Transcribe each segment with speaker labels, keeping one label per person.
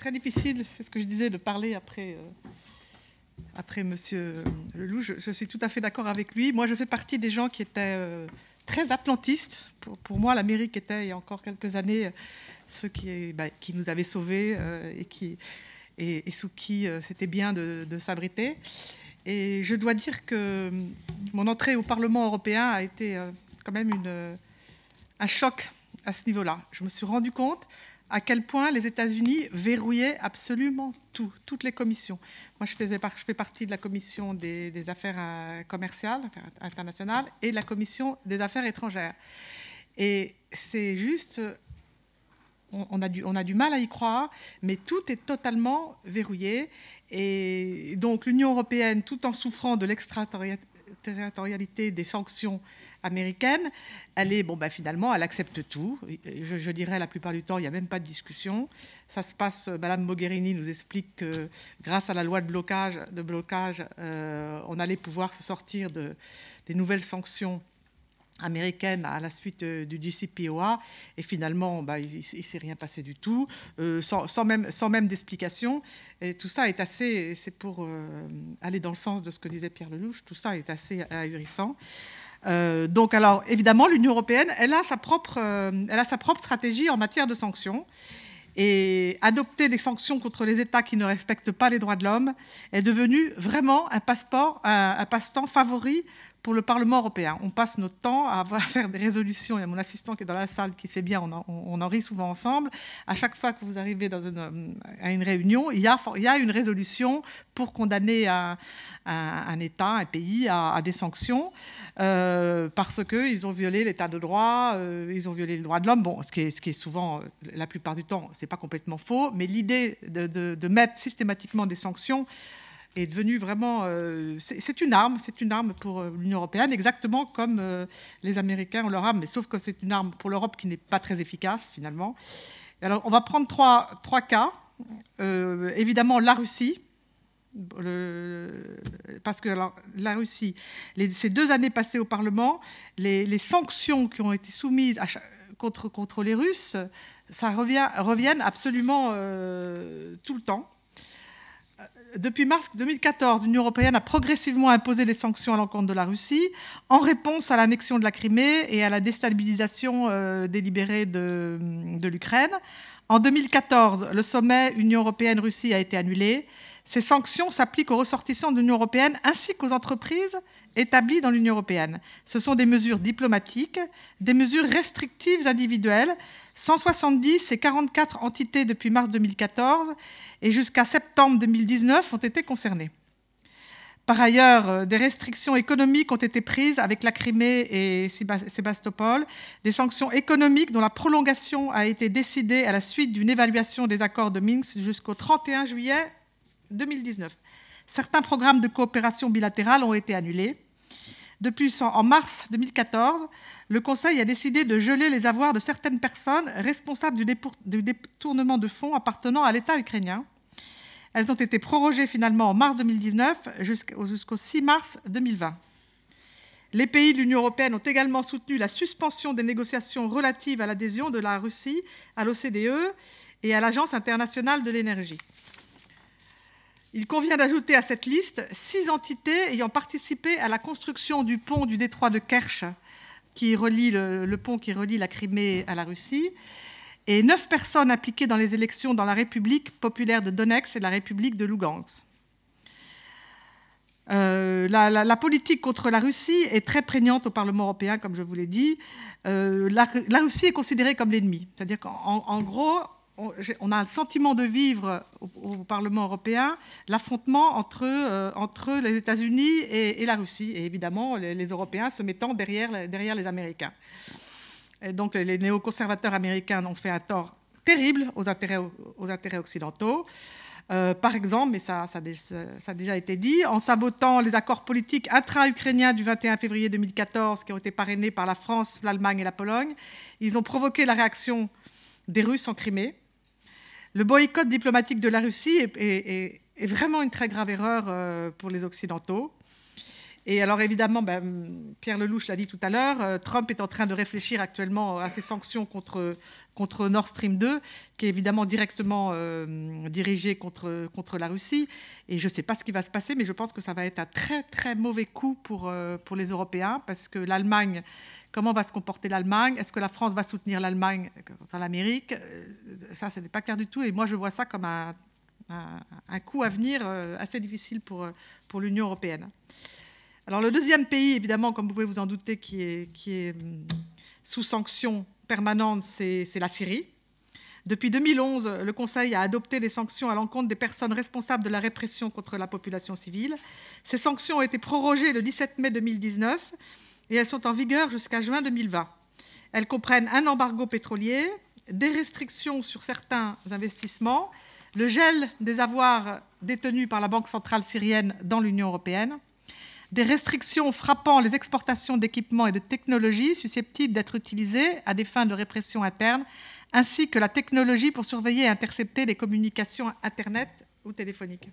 Speaker 1: très difficile, c'est ce que je disais, de parler après, M. Euh, après Monsieur Leloup. Je, je, suis tout à fait d'accord avec lui. Moi, je fais partie des gens qui étaient euh, très atlantistes. Pour, moi, l'Amérique était, il y a encore quelques années, euh, ceux qui, bah, qui nous avaient sauvés et, qui, et, sous qui c'était bien de, de s'abriter. Et je dois dire que mon entrée au Parlement européen a été quand même une, un choc à ce niveau-là. Je me suis rendu compte à quel point les États-Unis verrouillaient absolument tout, toutes les commissions. Moi, je, faisais fais partie de la commission des, affaires euh, commerciales, internationales, et de la commission des affaires étrangères. Et c'est juste, on, a du, on a du mal à y croire, mais tout est totalement verrouillé. Et donc l'Union européenne, tout en souffrant de l'extraterritorialité des sanctions américaine, elle est, bon, ben, finalement, elle accepte tout. Je, dirais, la plupart du temps, il n'y a même pas de discussion. Ça se passe, euh, Madame Mogherini nous explique que grâce à la loi de blocage, de blocage euh, on allait pouvoir se sortir des nouvelles sanctions américaines à la suite euh, du DCPOA et finalement ben, il, ne s'est rien passé du tout sans, même d'explication et tout ça est assez c'est pour aller dans le sens de ce que disait Pierre Lelouch tout ça est assez ahurissant euh, donc, alors, évidemment, l'Union européenne, euh, elle a, sa propre, stratégie en matière de sanctions. Et adopter des sanctions contre les États qui ne respectent pas les droits de l'homme est devenu vraiment un passeport, un passe-temps favori pour le Parlement européen. On passe notre temps à faire des résolutions. Il y a mon assistant qui est dans la salle qui sait bien, on en, rit souvent ensemble. À chaque fois que vous arrivez dans euh, à une réunion, il y, a, il une résolution pour condamner un, un, État, un pays à, des sanctions euh, parce qu'ils ont violé l'État de droit, euh, ils ont violé le droit de l'homme. Bon, ce qui, est, ce qui, est, souvent, la plupart du temps, ce n'est pas complètement faux, mais l'idée de, de mettre systématiquement des sanctions est devenu vraiment. Euh, c'est une arme, c'est une arme pour euh, l'Union européenne, exactement comme euh, les Américains ont leur arme, mais sauf que c'est une arme pour l'Europe qui n'est pas très efficace finalement. Alors, on va prendre trois, trois cas. évidemment, la Russie. parce que la Russie, ces deux années passées au Parlement, les, sanctions qui ont été soumises contre, contre les Russes, ça revient, reviennent absolument tout le temps depuis mars 2014, l'Union européenne a progressivement imposé des sanctions à l'encontre de la Russie en réponse à l'annexion de la Crimée et à la déstabilisation euh, délibérée de l'Ukraine. En 2014, le sommet Union européenne-Russie a été annulé. Ces sanctions s'appliquent aux ressortissants de l'Union européenne ainsi qu'aux entreprises établies dans l'Union européenne. Ce sont des mesures diplomatiques, des mesures restrictives individuelles, 170 et 44 entités depuis mars 2014 et jusqu'à septembre 2019 ont été concernées. Par ailleurs, des restrictions économiques ont été prises avec la Crimée et Sébastopol, des sanctions économiques dont la prolongation a été décidée à la suite d'une évaluation des accords de Minsk jusqu'au 31 juillet 2019. Certains programmes de coopération bilatérale ont été annulés. Depuis en mars 2014, le Conseil a décidé de geler les avoirs de certaines personnes responsables du, détournement de fonds appartenant à l'État ukrainien. Elles ont été prorogées finalement en mars 2019 jusqu'au 6 mars 2020. Les pays de l'Union européenne ont également soutenu la suspension des négociations relatives à l'adhésion de la Russie à l'OCDE et à l'Agence internationale de l'énergie. Il convient d'ajouter à cette liste six entités ayant participé à la construction du pont du détroit de Kerch, qui relie le, pont qui relie la Crimée à la Russie, et neuf personnes impliquées dans les élections dans la République populaire de Donetsk et la République de Lugansk. Euh, la, politique contre la Russie est très prégnante au Parlement européen, comme je vous l'ai dit. Euh, la, Russie est considérée comme l'ennemi. C'est-à-dire qu'en gros, on a le sentiment de vivre au, Parlement européen l'affrontement entre, euh, les États-Unis et, la Russie, et évidemment les, Européens se mettant derrière, les Américains. donc les néoconservateurs américains ont fait un tort terrible aux intérêts, occidentaux. Euh, par exemple, mais ça, a déjà été dit, en sabotant les accords politiques intra-ukrainiens du 21 février 2014 qui ont été parrainés par la France, l'Allemagne et la Pologne, ils ont provoqué la réaction des Russes en Crimée. Le boycott diplomatique de la Russie est, vraiment une très grave erreur euh, pour les Occidentaux. Et alors évidemment, Pierre ben, Pierre Lelouch l'a dit tout à l'heure, euh, Trump est en train de réfléchir actuellement à ses sanctions contre, contre Nord Stream 2, qui est évidemment directement euh, dirigée dirigé contre, contre la Russie. Et je ne sais pas ce qui va se passer, mais je pense que ça va être un très très mauvais coup pour, pour les Européens, parce que l'Allemagne Comment va se comporter l'Allemagne Est-ce que la France va soutenir l'Allemagne contre l'Amérique euh, Ça, ce n'est pas clair du tout. Et moi, je vois ça comme un, coup à venir euh, assez difficile euh, pour, l'Union européenne. Alors, le deuxième pays, évidemment, comme vous pouvez vous en douter, qui est, qui est hum, sous sanction permanente, c'est la Syrie. Depuis 2011, le Conseil a adopté des sanctions à l'encontre des personnes responsables de la répression contre la population civile. Ces sanctions ont été prorogées le 17 mai 2019 et elles sont en vigueur jusqu'à juin 2020. Elles comprennent un embargo pétrolier, des restrictions sur certains investissements, le gel des avoirs détenus par la Banque centrale syrienne dans l'Union européenne, des restrictions frappant les exportations d'équipements et de technologies susceptibles d'être utilisées à des fins de répression interne, ainsi que la technologie pour surveiller et intercepter les communications Internet ou téléphoniques.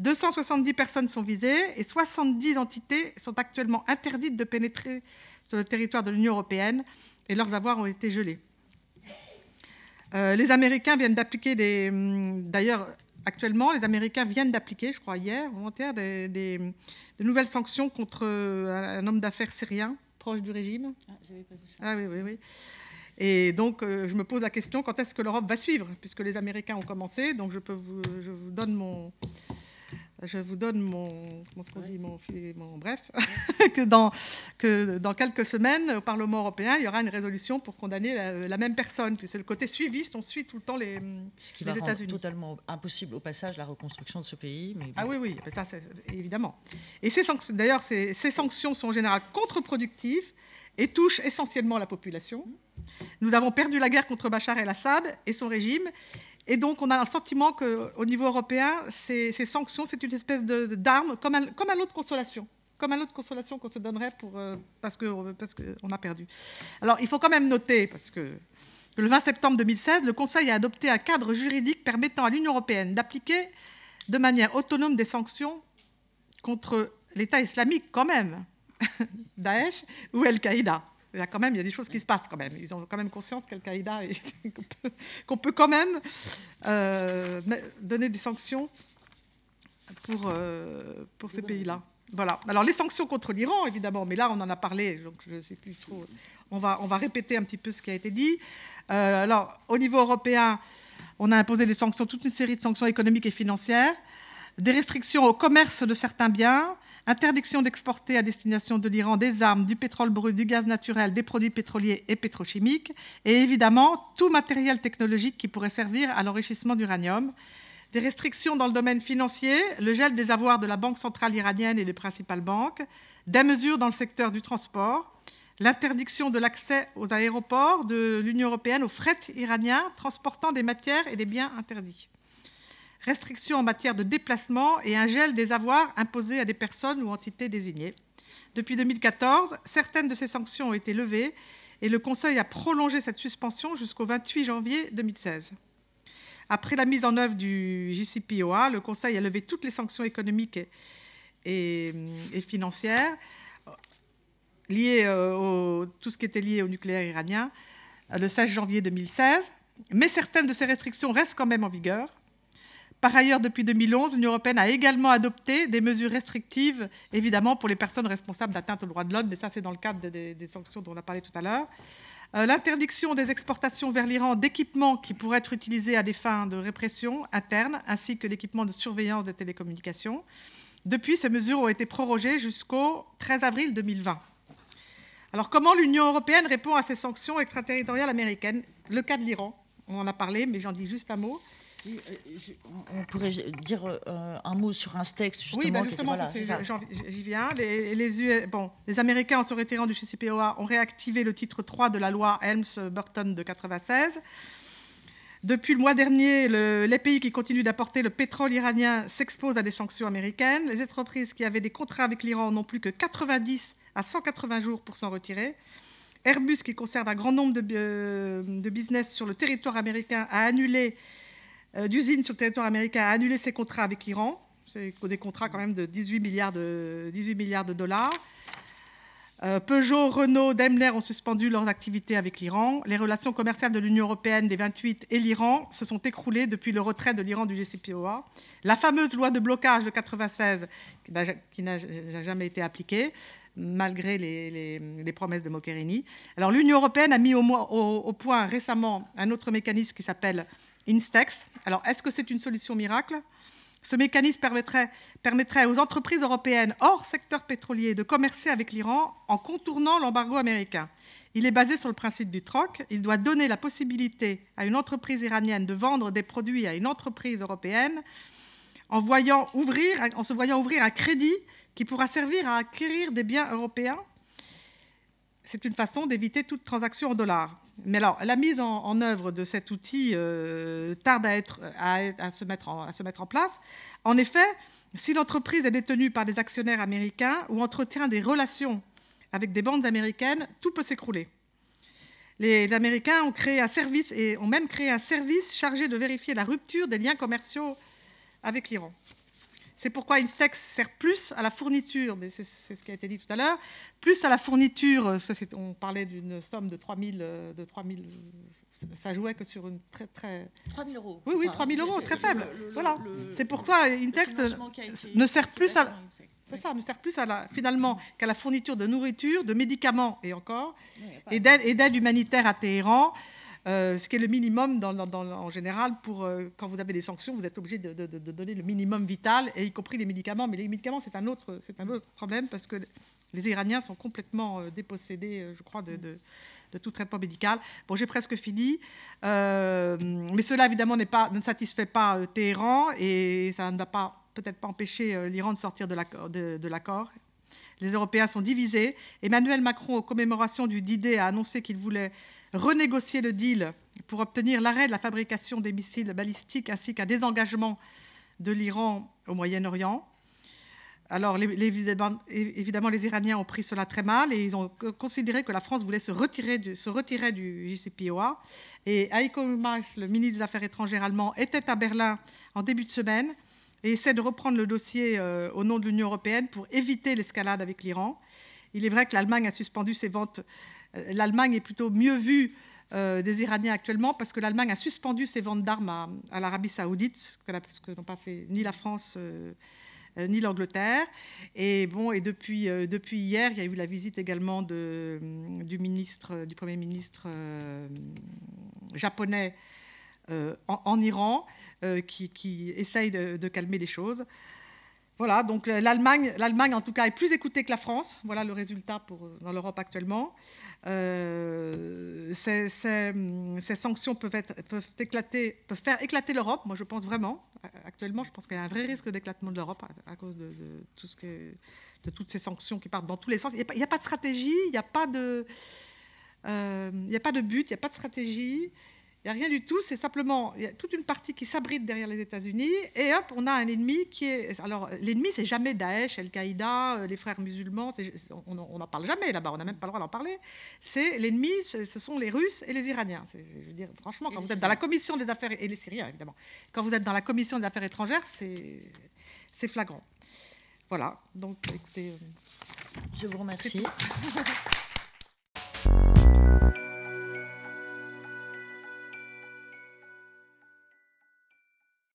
Speaker 1: 270 personnes sont visées et 70 entités sont actuellement interdites de pénétrer sur le territoire de l'Union européenne et leurs avoirs ont été gelés. Euh, les Américains viennent d'appliquer des. Hum, d'ailleurs, actuellement, les Américains viennent d'appliquer, je crois hier ou des, nouvelles sanctions contre euh, un homme d'affaires syrien proche du régime. Ah, pas vu ça. Ah oui, oui, oui. Et donc, euh, je me pose la question quand est-ce que l'Europe va suivre Puisque les Américains ont commencé, donc je, peux vous, je vous donne mon, je vous donne mon, comment ce qu'on mon, bref, que, dans, que dans quelques semaines, au Parlement européen, il y aura une résolution pour condamner la, même personne. Puis c'est le côté suiviste, on suit tout le temps les, ce qui États-Unis. totalement impossible au passage la reconstruction de ce pays. Mais Ah oui, oui, ça, c'est, évidemment. Et ces d'ailleurs, ces, ces sanctions sont en général contre-productives et touchent essentiellement la population. Nous avons perdu la guerre contre Bachar el-Assad et son régime, et donc, on a le sentiment qu'au niveau européen, ces, sanctions, c'est une espèce d'arme, comme un, comme lot de consolation comme un lot consolation qu'on se donnerait pour, parce euh, qu'on parce que euh, a perdu. Alors, il faut quand même noter, parce que, que le 20 septembre 2016, le Conseil a adopté un cadre juridique permettant à l'Union européenne d'appliquer de manière autonome des sanctions contre l'État islamique, quand même, Daesh ou Al-Qaïda quand même, il y a des choses qui se passent quand même. Ils ont quand même conscience qu'Al-Qaïda, qu'on peut, quand même euh, donner des sanctions pour, euh, pour ces pays-là. Voilà. Alors les sanctions contre l'Iran, évidemment, mais là on en a parlé, donc je sais plus trop. On va, on va répéter un petit peu ce qui a été dit. Euh, alors au niveau européen, on a imposé des sanctions, toute une série de sanctions économiques et financières, des restrictions au commerce de certains biens, Interdiction d'exporter à destination de l'Iran des armes, du pétrole brut, du gaz naturel, des produits pétroliers et pétrochimiques, et évidemment tout matériel technologique qui pourrait servir à l'enrichissement d'uranium. Des restrictions dans le domaine financier, le gel des avoirs de la Banque centrale iranienne et des principales banques, des mesures dans le secteur du transport, l'interdiction de l'accès aux aéroports de l'Union européenne aux frettes iraniens transportant des matières et des biens interdits restrictions en matière de déplacement et un gel des avoirs imposés à des personnes ou entités désignées. Depuis 2014, certaines de ces sanctions ont été levées et le Conseil a prolongé cette suspension jusqu'au 28 janvier 2016. Après la mise en œuvre du JCPOA, le Conseil a levé toutes les sanctions économiques et, et, financières liées à euh, tout ce qui était lié au nucléaire iranien euh, le 16 janvier 2016, mais certaines de ces restrictions restent quand même en vigueur. Par ailleurs, depuis 2011, l'Union européenne a également adopté des mesures restrictives, évidemment, pour les personnes responsables d'atteinte aux droits de l'homme, mais ça, c'est dans le cadre des, sanctions dont on a parlé tout à l'heure. Euh, l'interdiction des exportations vers l'Iran d'équipements qui pourraient être utilisés à des fins de répression interne, ainsi que l'équipement de surveillance des télécommunications. Depuis, ces mesures ont été prorogées jusqu'au 13 avril 2020. Alors, comment l'Union européenne répond à ces sanctions extraterritoriales américaines Le cas de l'Iran, on en a parlé, mais j'en dis juste un mot. Euh, on pourrait dire euh, un mot sur un texte justement. Oui, justement, bah, j'y viens. Les, Américains, en se retirant du CCPOA, ont réactivé le titre 3 de la loi Helms-Burton de 96. Depuis le mois dernier, les pays qui continuent d'apporter le pétrole iranien s'exposent à des sanctions américaines. Les entreprises qui avaient des contrats avec l'Iran n'ont plus que 90 à 180 jours pour s'en retirer. Airbus, qui conserve un grand nombre de euh, business sur le territoire américain, a annulé euh, d'usines sur le territoire américain a annulé ses contrats avec l'Iran. C'est des contrats quand même de 18 milliards de, dollars. Euh, Peugeot, Renault, Daimler ont suspendu leurs activités avec l'Iran. Les relations commerciales de l'Union européenne, des 28 et l'Iran se sont écroulées depuis le retrait de l'Iran du GCPOA. La fameuse loi de blocage de 1996, qui n'a jamais été appliquée, malgré les, promesses de Mokherini. Alors l'Union européenne a mis au, point récemment un autre mécanisme qui s'appelle Instex. Alors, est-ce que c'est une solution miracle Ce mécanisme permettrait, aux entreprises européennes hors secteur pétrolier de commercer avec l'Iran en contournant l'embargo américain. Il est basé sur le principe du troc. Il doit donner la possibilité à une entreprise iranienne de vendre des produits à une entreprise européenne en se voyant ouvrir un crédit qui pourra servir à acquérir des biens européens c'est une façon d'éviter toute transaction en dollars. Mais alors, la mise en, œuvre de cet outil euh, tarde à, se mettre en, à se mettre en place. En effet, si l'entreprise est détenue par des actionnaires américains ou entretient des relations avec des bandes américaines, tout peut s'écrouler. Les Américains ont créé un service et ont même créé un service chargé de vérifier la rupture des liens commerciaux avec l'Iran. C'est pourquoi sexe sert plus à la fourniture, mais c'est ce qui a été dit tout à l'heure, plus à la fourniture, euh, on parlait d'une somme de 3 000, euh, de 3000 ça jouait que sur une très très... 3 000 euros. Oui, oui, 3 000 euros, très faible. voilà. C'est pourquoi texte ne sert plus à... ça, ne sert plus à la, finalement qu'à la fourniture de nourriture, de médicaments et encore, et d'aide humanitaire à Téhéran. Euh, ce qui est le minimum en général pour euh, quand vous avez des sanctions, vous êtes obligé de, donner le minimum vital, et y compris les médicaments. Mais les médicaments, c'est un autre, problème parce que les Iraniens sont complètement euh, dépossédés, je crois, de, tout traitement médical. Bon, j'ai presque fini. mais cela, évidemment, ne satisfait pas Téhéran et ça ne va pas peut-être pas empêcher l'Iran de sortir de l'accord. les Européens sont divisés. Emmanuel Macron, aux commémorations du d a annoncé qu'il voulait renégocier le deal pour obtenir l'arrêt de la fabrication des missiles balistiques ainsi qu'un désengagement de l'Iran au Moyen-Orient. Alors évidemment, les Iraniens ont pris cela très mal et ils ont considéré que la France voulait se retirer du, JCPOA. Et Heiko Maas, le ministre des Affaires étrangères allemand, était à Berlin en début de semaine et essaie de reprendre le dossier euh, au nom de l'Union européenne pour éviter l'escalade avec l'Iran. Il est vrai que l'Allemagne a suspendu ses ventes euh, L'Allemagne est plutôt mieux vue euh, des Iraniens actuellement parce que l'Allemagne a suspendu ses ventes d'armes à, l'Arabie saoudite, ce que, n'ont pas fait ni la France. Euh, ni l'Angleterre. Et et depuis, hier, il y a eu la visite également du ministre, du premier ministre japonais en, Iran, qui, essaye de calmer les choses. Voilà, donc euh, l'Allemagne, l'Allemagne en tout cas est plus écoutée que la France. Voilà le résultat pour, euh, dans l'Europe actuellement. Euh, mm, ces, sanctions peuvent, être, peuvent, éclater, peuvent faire éclater l'Europe. Moi, je pense vraiment, actuellement, je pense qu'il y a un vrai risque d'éclatement de l'Europe à, cause de, tout ce de toutes ces sanctions qui partent dans tous les sens. Il n'y a, pas de stratégie, il n'y a pas de but, il n'y a pas de stratégie. Il n'y a rien du tout, c'est simplement, il y a toute une partie qui s'abrite derrière les États-Unis, et hop, on a un ennemi qui est... Alors, l'ennemi, c'est jamais Daesh, Al-Qaïda, euh, les frères musulmans, on n'en parle jamais là-bas, on n'a même pas le droit d'en parler. C'est l'ennemi, ce sont les Russes et les Iraniens. Je veux dire, franchement, quand vous êtes dans la commission des affaires... Et les Syriens, évidemment. Quand vous êtes dans la commission des affaires étrangères, c'est flagrant. Voilà, donc écoutez... Euh, je vous remercie.